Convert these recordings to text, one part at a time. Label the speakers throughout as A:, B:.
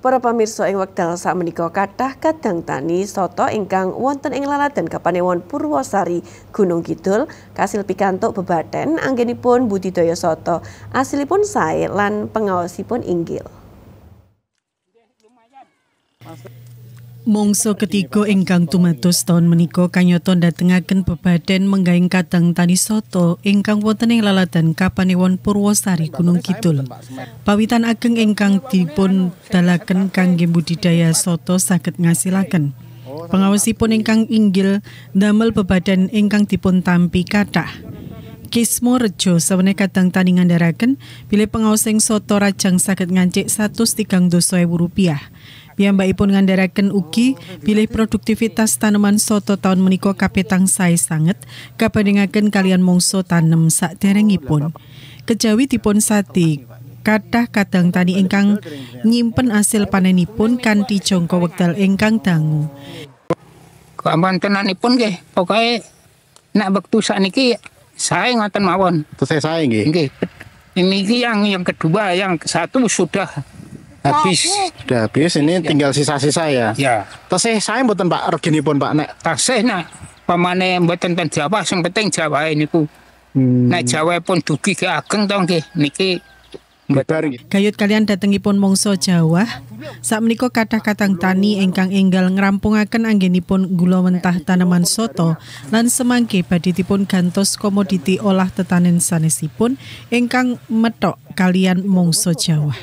A: Para pemirsa ing wekdal sakmenika kathah kadang tani soto ingkang wonten ing laladan Kapanewon Purwosari Gunung Kidul kasil pikantuk bebaten anggenipun budidaya soto asilipun sae lan pengaosipun inggil.
B: Mongso ketiga ingkang tumados tahun meniko kanyata ndatengaken bebaden menggaing kadang tani soto ingkang wonten ing laladan Kapanewon Purwosari Gunung Kidul. Pawitan ageng ingkang dipun dalaken kangge budidaya soto saged ngasilaken. Pengawasipun ingkang inggil damel bebaden ingkang dipun tampi kathah. Kismo Rejo sawene kadang tani ngandharaken bilih pengaosing soto rajang saged ngancik 130.000 rupiah. Piyambakipun ngandaraken ugi bilih produktivitas tanaman soto tahun meniko kapetang sae sanget kapadengaken kalian mongso tanem derengipun. Kejawi dipun sati kadah kadang tani ingkang nyimpen asil panenipun kanthi jongko wekdal ingkang dangu.
C: Kamantenanipun nggih, pokoke nek wektu niki sae ngoten mawon. Tesih sae nggih. Nggih. Ini yang yang kedua, yang satu sudah habis sudah habis ini ya. tinggal sisa-sisa ya ya tasih saya buatan Pak pun Pak nek tasih nak pamane buatan ten Jawa yang penting Jawa ku hmm. nek Jawa pun dugi ke ageng to nggih niki Gayut
B: kalian datangi pun mongso Jawa Saat meniko kata katang tani engkang enggal ngrampungaken pun gula mentah tanaman soto lan semangke baditipun gantos komoditi olah tetanen sanesipun engkang metok kalian mongso Jawa.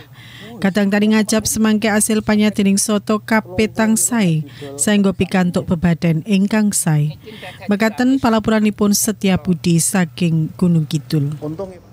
B: Kadang tadi ngajap semangke hasil panyatining soto kapet tangsai, saenggo pikantuk bebaden ingkang
C: sai. Bekaten palapuranipun Setia Budi saking Gunung Kidul.